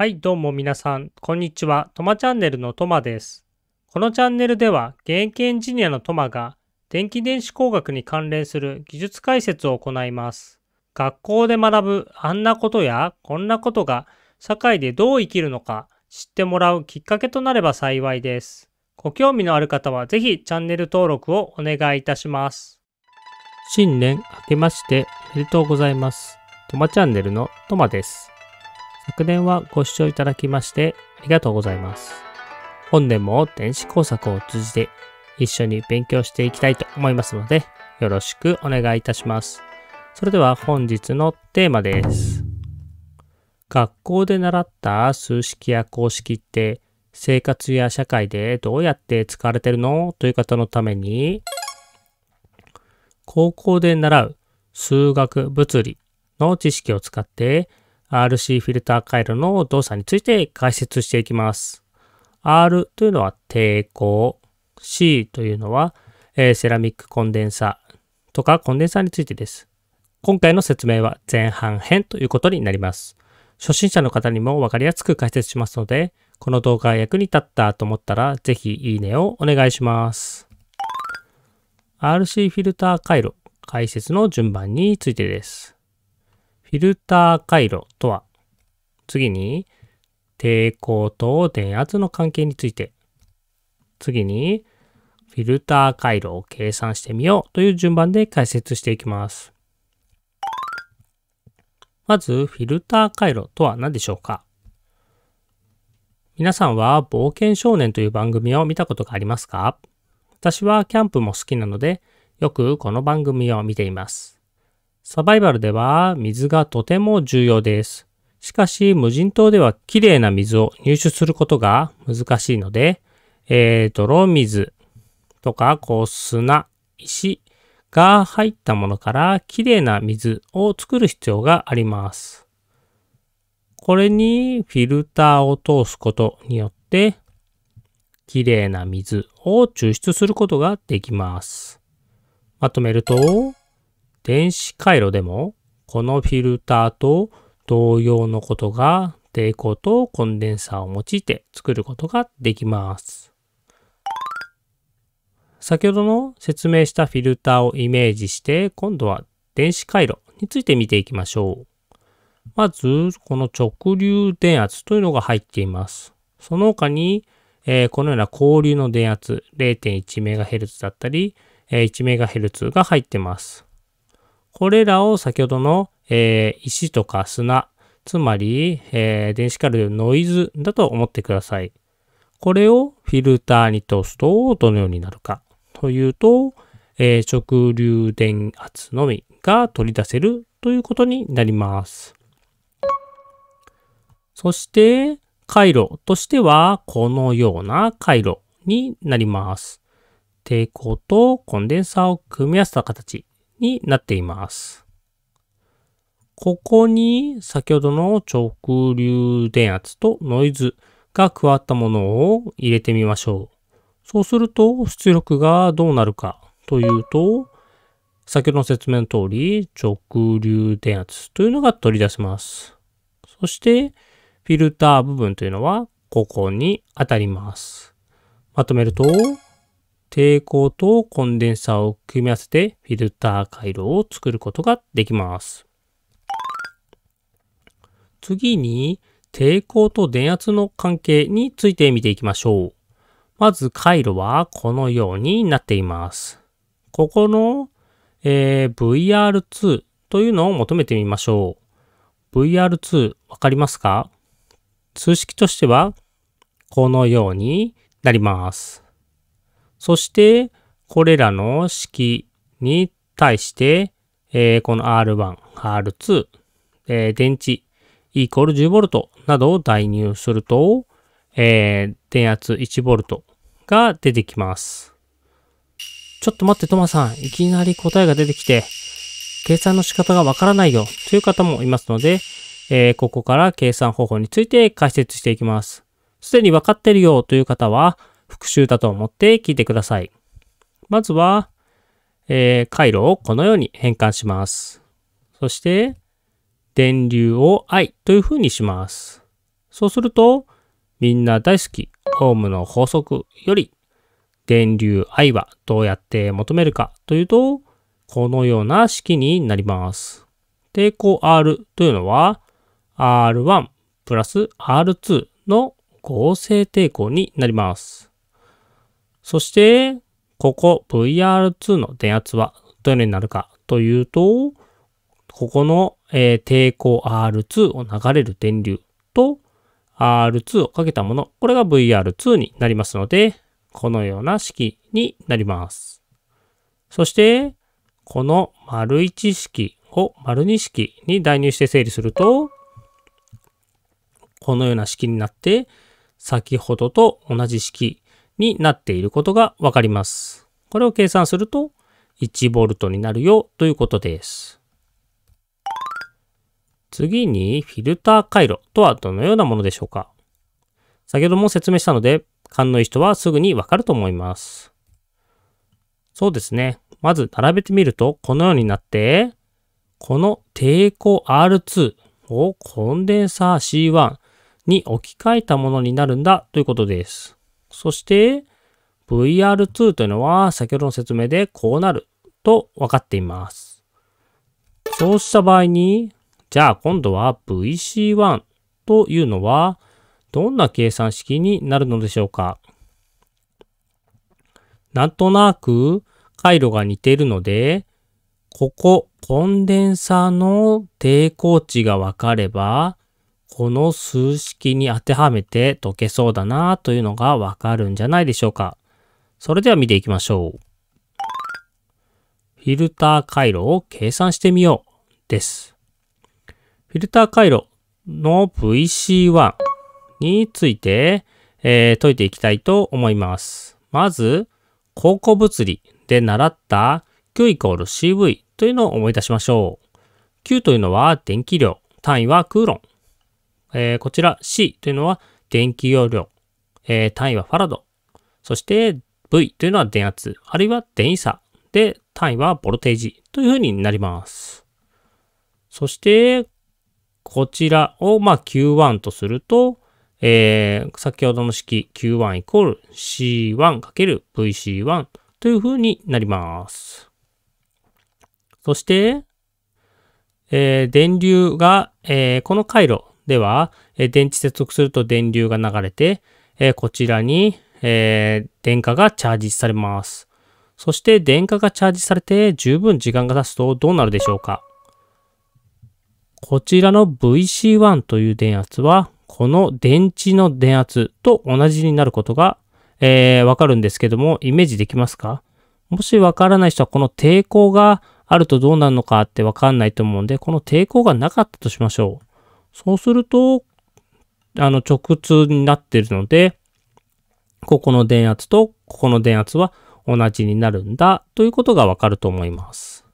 はい、どうも皆さん、こんにちは。トマチャンネルのトマです。このチャンネルでは、現役エンジニアのトマが、電気電子工学に関連する技術解説を行います。学校で学ぶあんなことやこんなことが、社会でどう生きるのか、知ってもらうきっかけとなれば幸いです。ご興味のある方は、ぜひチャンネル登録をお願いいたします。新年明けまして、おめでとうございます。トマチャンネルのトマです。昨年はご視聴いただきましてありがとうございます。本年も電子工作を通じて一緒に勉強していきたいと思いますので、よろしくお願いいたします。それでは本日のテーマです。学校で習った数式や公式って生活や社会でどうやって使われてるのという方のために高校で習う数学物理の知識を使って RC フィルター回路の動作について解説していきます。R というのは抵抗、C というのは、えー、セラミックコンデンサとかコンデンサについてです。今回の説明は前半編ということになります。初心者の方にも分かりやすく解説しますので、この動画が役に立ったと思ったら、ぜひいいねをお願いします。RC フィルター回路解説の順番についてです。フィルター回路とは、次に、抵抗と電圧の関係について、次に、フィルター回路を計算してみようという順番で解説していきます。まず、フィルター回路とは何でしょうか皆さんは冒険少年という番組を見たことがありますか私はキャンプも好きなので、よくこの番組を見ています。サバイバルでは水がとても重要です。しかし無人島では綺麗な水を入手することが難しいので、えー、泥水とかこう砂、石が入ったものからきれいな水を作る必要があります。これにフィルターを通すことによって綺麗な水を抽出することができます。まとめると、電子回路でもこのフィルターと同様のことが抵抗とコンデンサーを用いて作ることができます。先ほどの説明したフィルターをイメージして今度は電子回路について見ていきましょう。まず、この直流電圧というのが入っています。その他に、えー、このような交流の電圧 0.1MHz だったり、えー、1MHz が入ってます。これらを先ほどの、えー、石とか砂、つまり、えー、電子カルでのノイズだと思ってください。これをフィルターに通すとどのようになるかというと、えー、直流電圧のみが取り出せるということになります。そして回路としてはこのような回路になります。抵抗とコンデンサーを組み合わせた形になっています。ここに先ほどの直流電圧とノイズが加わったものを入れてみましょう。そうすると出力がどうなるかというと、先ほどの説明の通り直流電圧というのが取り出せます。そしてフィルター部分というのはここに当たります。まとめると、抵抗とコンデンサーを組み合わせてフィルター回路を作ることができます。次に抵抗と電圧の関係について見ていきましょう。まず回路はこのようになっています。ここの、えー、VR2 というのを求めてみましょう。VR2 わかりますか数式としてはこのようになります。そして、これらの式に対して、えー、この R1、R2、えー、電池イコール 10V などを代入すると、えー、電圧 1V が出てきます。ちょっと待って、トマさん。いきなり答えが出てきて、計算の仕方がわからないよという方もいますので、えー、ここから計算方法について解説していきます。すでに分かってるよという方は、復習だと思って聞いてください。まずは、えー、回路をこのように変換します。そして、電流を I というふうにします。そうすると、みんな大好き、オームの法則より、電流 I はどうやって求めるかというと、このような式になります。抵抗 R というのは、R1 プラス R2 の合成抵抗になります。そして、ここ VR2 の電圧はどれになるかというと、ここの、えー、抵抗 R2 を流れる電流と R2 をかけたもの、これが VR2 になりますので、このような式になります。そして、この丸1式を丸2式に代入して整理すると、このような式になって、先ほどと同じ式になっていることがわかります。これを計算すると 1V になるよということです。次にフィルター回路とはどのようなものでしょうか先ほども説明したので勘のいい人はすぐにわかると思います。そうですね。まず並べてみるとこのようになってこの抵抗 R2 をコンデンサー C1 に置き換えたものになるんだということです。そして VR2 というのは先ほどの説明でこうなると分かっています。そうした場合に、じゃあ今度は VC1 というのはどんな計算式になるのでしょうかなんとなく回路が似ているので、ここコンデンサーの抵抗値が分かればこの数式に当てはめて解けそうだなというのがわかるんじゃないでしょうか。それでは見ていきましょう。フィルター回路を計算してみようです。フィルター回路の VC1 について、えー、解いていきたいと思います。まず、高校物理で習った Q イコール CV というのを思い出しましょう。Q というのは電気量、単位はクーロン。えー、こちら C というのは電気容量、えー、単位はファラド、そして V というのは電圧、あるいは電位差で単位はボルテージというふうになります。そして、こちらをまあ Q1 とすると、えー、先ほどの式 Q1 イコール C1×VC1 というふうになります。そして、えー、電流が、えー、この回路では、え電池接続すると電流が流れて、えこちらに、え電荷がチャージされます。そして電荷がチャージされて十分時間が経つとどうなるでしょうかこちらの VC1 という電圧は、この電池の電圧と同じになることが、えー、わかるんですけども、イメージできますかもしわからない人は、この抵抗があるとどうなるのかってわかんないと思うんで、この抵抗がなかったとしましょう。そうすると、あの、直通になってるので、ここの電圧とここの電圧は同じになるんだということがわかると思います。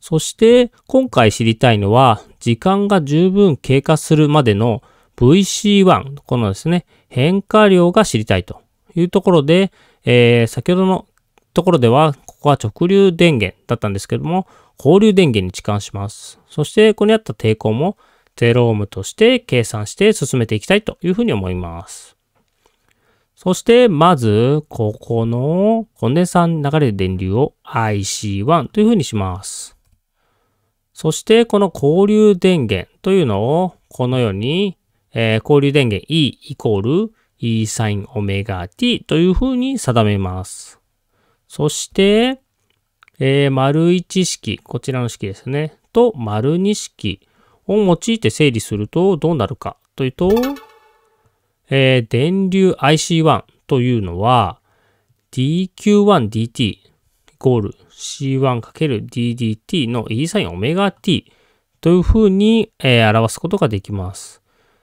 そして今回知りたいのは時間が十分経過するまでの VC1 このですね変化量が知りたいというところで、えー、先ほどのところではここは直流電源だったんですけども交流電源に置換します。そしてここにあった抵抗もゼロームとして計算して進めていきたいというふうに思います。そして、まず、ここのコンデンサー流れる電流を IC1 というふうにします。そして、この交流電源というのを、このように、えー、交流電源 E イコール E サインオメガ t というふうに定めます。そして、えー、丸1式、こちらの式ですね、と丸2式、を用いて整理するとどうなるかというと、えー、電流 IC1 というのは dq1dt イコール c1×ddt の E サイン ωt というふうに、えー、表すことができます。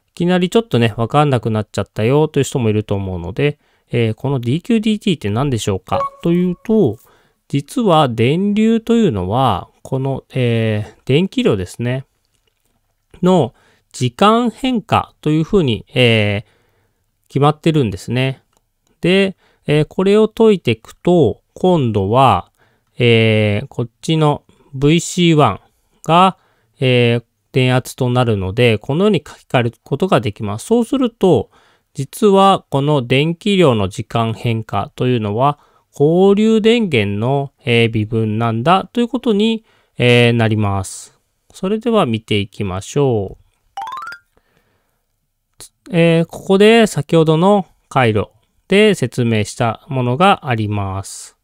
いきなりちょっとね、わかんなくなっちゃったよという人もいると思うので、えー、この dqdt って何でしょうかというと、実は電流というのは、この、えー、電気量ですね。の時間変化というふうに、えー、決まってるんですね。で、えー、これを解いていくと、今度は、えー、こっちの VC1 が、え電圧となるので、このように書き換えることができます。そうすると、実はこの電気量の時間変化というのは、交流電源の、え微分なんだということに、えなります。それでは見ていきましょう。えー、ここで先ほどの回路で説明したものがあります。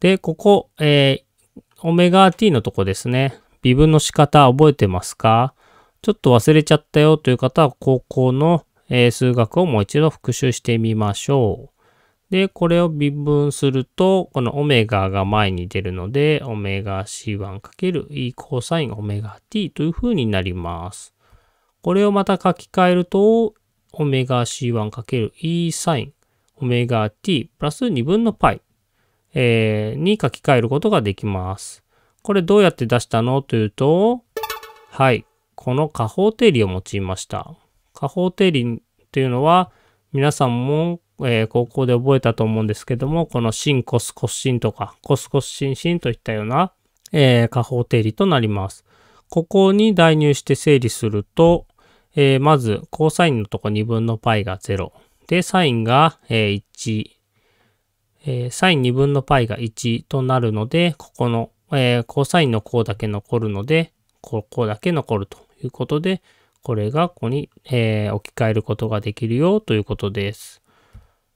で、ここ、えー、オメガ t のとこですね。微分の仕方覚えてますかちょっと忘れちゃったよという方は高校の、えー、数学をもう一度復習してみましょう。で、これを微分すると、このオメガが前に出るので、オメガ C1×E コサインオメガ t という風になります。これをまた書き換えると、オメガ C1×E サインオメガ t プラス2分の π、えー、に書き換えることができます。これどうやって出したのというと、はい、この下方定理を用いました。下方定理というのは、皆さんもえー、高校で覚えたと思うんですけども、このシンコスコスシンとか、コスコスシンシンといったような、えー、下方定理となります。ここに代入して整理すると、えー、まず、コーサインのとこ2分の π が0。で、サインが、えー、1。えー、サイン2分の π が1となるので、ここの、えー、コーサインの項だけ残るので、ここだけ残るということで、これがここに、えー、置き換えることができるよということです。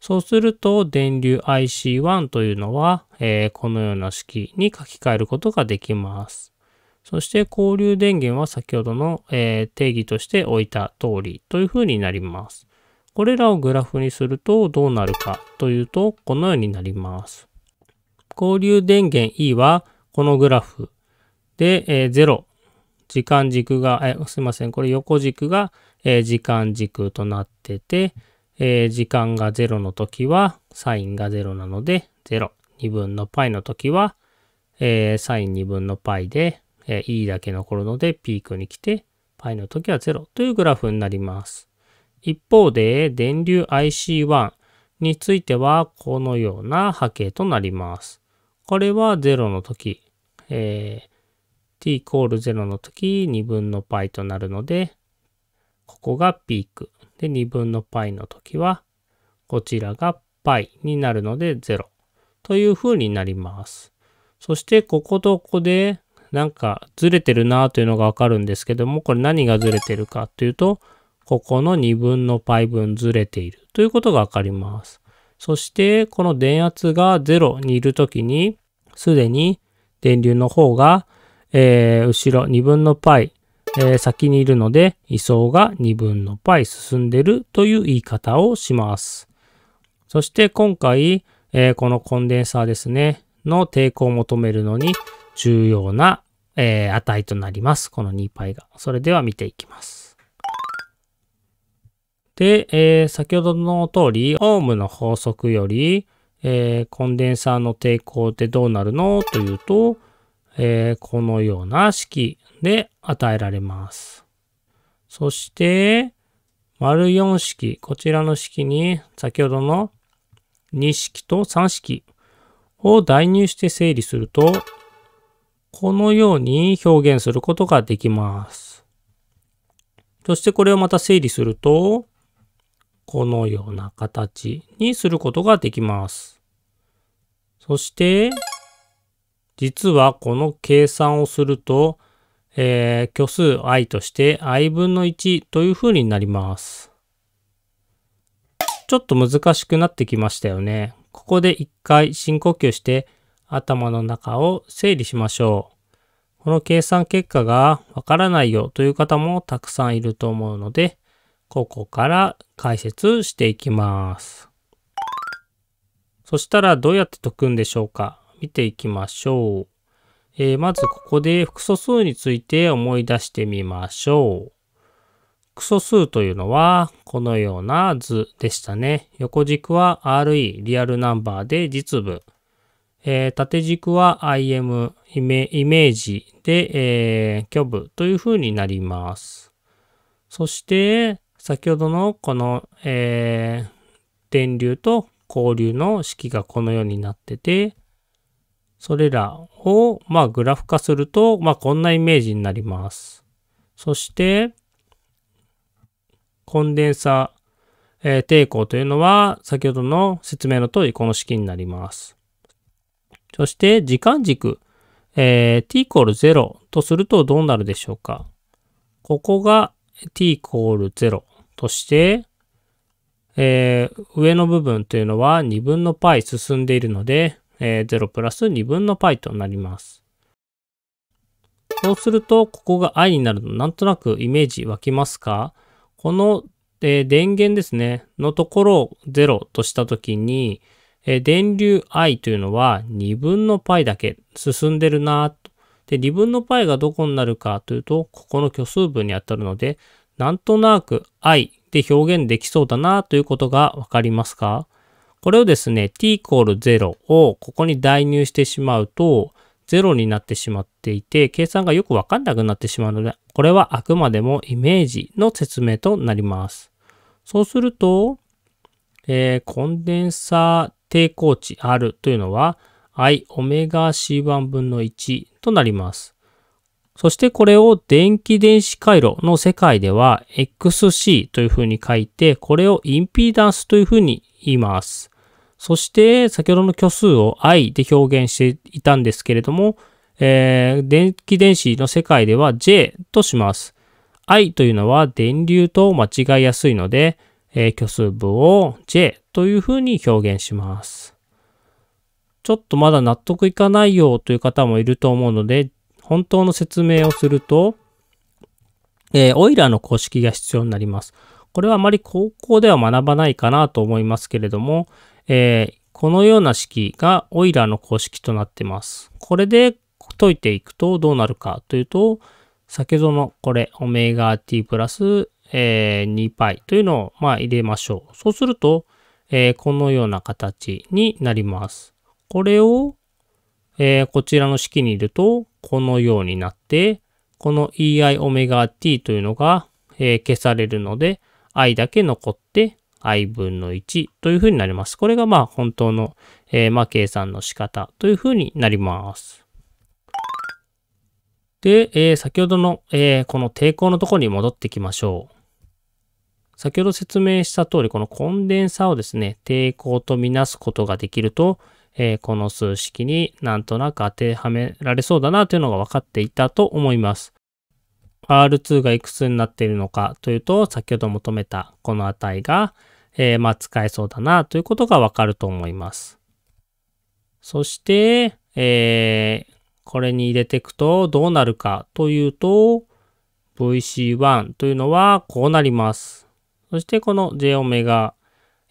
そうすると、電流 IC1 というのは、えー、このような式に書き換えることができます。そして、交流電源は先ほどの、えー、定義として置いた通りというふうになります。これらをグラフにするとどうなるかというと、このようになります。交流電源 E は、このグラフで、えー、0、時間軸が、えすいません、これ横軸が、え時間軸となってて、えー、時間が0の時は、サインが0なので、0。2分の π の時は、えー、サイン2分の π で、えー、e だけ残るので、ピークに来て、π の時は0というグラフになります。一方で、電流 IC1 については、このような波形となります。これは0の時、えー、t イコール0の時、2分の π となるので、ここがピーク。で、2分の π の時は、こちらが π になるので0という風になります。そしてこことここでなんかずれてるなというのがわかるんですけども、これ何がずれてるかというと、ここの2分の π 分ずれているということがわかります。そしてこの電圧が0にいる時に、すでに電流の方が、えー、後ろ2分の π えー、先にいるので、位相が2分の π 進んでるという言い方をします。そして今回、えー、このコンデンサーですね、の抵抗を求めるのに重要な、えー、値となります。この 2π が。それでは見ていきます。で、えー、先ほどの通り、オームの法則より、えー、コンデンサーの抵抗ってどうなるのというと、えー、このような式で与えられます。そして、丸4式、こちらの式に先ほどの2式と3式を代入して整理すると、このように表現することができます。そしてこれをまた整理すると、このような形にすることができます。そして、実はこの計算をすると、えー、虚数 i として i 分の1という風になります。ちょっと難しくなってきましたよね。ここで一回深呼吸して頭の中を整理しましょう。この計算結果がわからないよという方もたくさんいると思うので、ここから解説していきます。そしたらどうやって解くんでしょうか見ていきましょう。えー、まずここで複素数について思い出してみましょう。複素数というのはこのような図でしたね。横軸は RE、リアルナンバーで実部。えー、縦軸は IM、イメージで、えー、虚部というふうになります。そして、先ほどのこの、えー、電流と交流の式がこのようになってて、それらを、まあ、グラフ化すると、まあ、こんなイメージになります。そして、コンデンサ、えー、抵抗というのは、先ほどの説明の通り、この式になります。そして、時間軸、えー、t イコール0とするとどうなるでしょうか。ここが t イコール0として、えー、上の部分というのは2分の π 進んでいるので、え0プラス2分の π となります。そうすると、ここが i になるの、なんとなくイメージ湧きますかこの、えー、電源ですね、のところを0としたときに、えー、電流 i というのは2分の π だけ進んでるなと。で、2分の π がどこになるかというと、ここの虚数分に当たるので、なんとなく i で表現できそうだなということがわかりますかこれをですね、t イコール0をここに代入してしまうと、0になってしまっていて、計算がよくわかんなくなってしまうので、これはあくまでもイメージの説明となります。そうすると、えー、コンデンサー抵抗値 R というのは i オメガ C1 分の1となります。そしてこれを電気電子回路の世界では XC というふうに書いて、これをインピーダンスというふうにいます。そして、先ほどの虚数を i で表現していたんですけれども、えー、電気電子の世界では j とします。i というのは電流と間違いやすいので、えー、虚数部を j というふうに表現します。ちょっとまだ納得いかないよという方もいると思うので、本当の説明をすると、えー、オイラーの公式が必要になります。これはあまり高校では学ばないかなと思いますけれども、えー、このような式がオイラーの公式となってます。これで解いていくとどうなるかというと、先ほどのこれ、オメガ t プラス、え 2π というのをまあ入れましょう。そうすると、えー、このような形になります。これを、えー、こちらの式にいると、このようになって、この ei オメガ t というのが、えー、消されるので、i だけ残って i 分の1というふうになります。これがまあ本当の、えー、まあ計算の仕方というふうになります。で、えー、先ほどの、えー、この抵抗のところに戻ってきましょう。先ほど説明した通り、このコンデンサをですね、抵抗とみなすことができると、えー、この数式になんとなく当てはめられそうだなというのが分かっていたと思います。R2 がいくつになっているのかというと、先ほど求めたこの値が、えー、まあ使えそうだなということがわかると思います。そして、えー、これに入れていくとどうなるかというと、VC1 というのはこうなります。そしてこの j オメガ、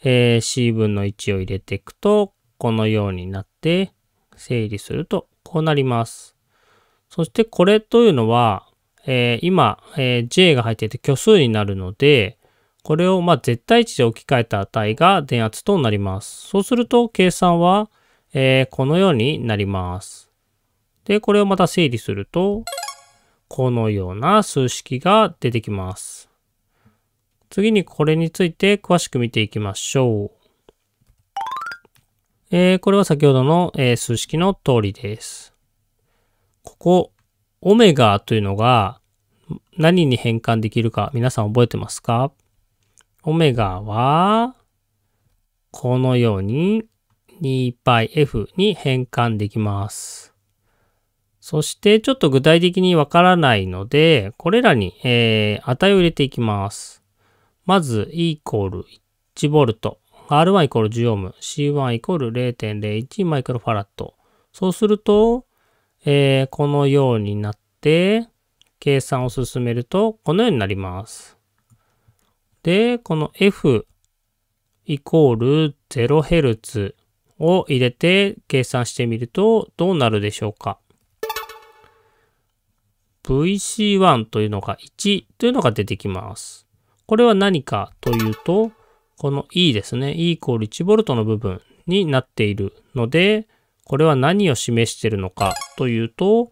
え c 分の1を入れていくと、このようになって、整理するとこうなります。そしてこれというのは、えー、今、えー、J が入っていて虚数になるので、これをまあ絶対値で置き換えた値が電圧となります。そうすると計算は、えー、このようになります。で、これをまた整理すると、このような数式が出てきます。次にこれについて詳しく見ていきましょう。えー、これは先ほどの、えー、数式の通りです。ここ、オメガというのが、何に変換できるか皆さん覚えてますかオメガは、このように 2πf に変換できます。そしてちょっと具体的にわからないので、これらに、えー、値を入れていきます。まず E イコール 1V、R1 イコール10オム、C1 イコール0.01マイクロファラット。そうすると、えー、このようになって、計算を進めると、このようになります。で、この F イコール 0Hz を入れて計算してみるとどうなるでしょうか。VC1 というのが1というのが出てきます。これは何かというと、この E ですね。E イコール 1V の部分になっているので、これは何を示しているのかというと、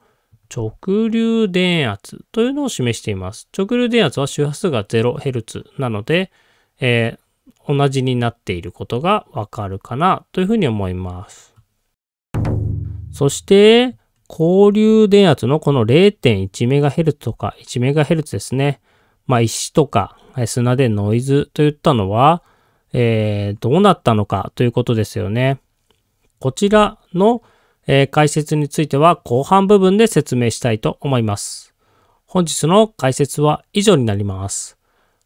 直流電圧というのを示しています。直流電圧は周波数が 0Hz なので、えー、同じになっていることがわかるかなというふうに思います。そして、交流電圧のこの 0.1MHz とか 1MHz ですね。まあ、石とか砂でノイズといったのは、えー、どうなったのかということですよね。こちらのえ解説については後半部分で説明したいと思います。本日の解説は以上になります。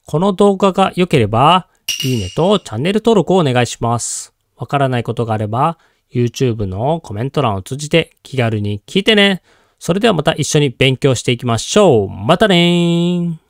この動画が良ければ、いいねとチャンネル登録をお願いします。わからないことがあれば、YouTube のコメント欄を通じて気軽に聞いてね。それではまた一緒に勉強していきましょう。またねー。